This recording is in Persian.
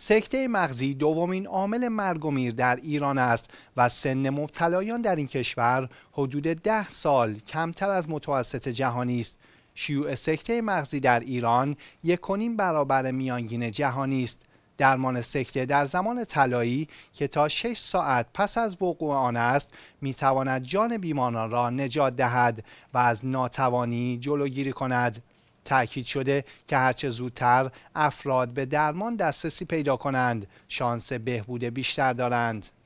سکته مغزی دومین عامل مرگ و میر در ایران است و سن مبتلایان در این کشور حدود ده سال کمتر از متوسط جهانی است. شیوع سکته مغزی در ایران یکونیم برابر میانگین جهانی است. درمان سکته در زمان طلایی که تا 6 ساعت پس از وقوع آن است میتواند جان بیماران را نجات دهد و از ناتوانی جلوگیری کند. تاکید شده که هرچه زودتر افراد به درمان دسترسی پیدا کنند شانس بهبود بیشتر دارند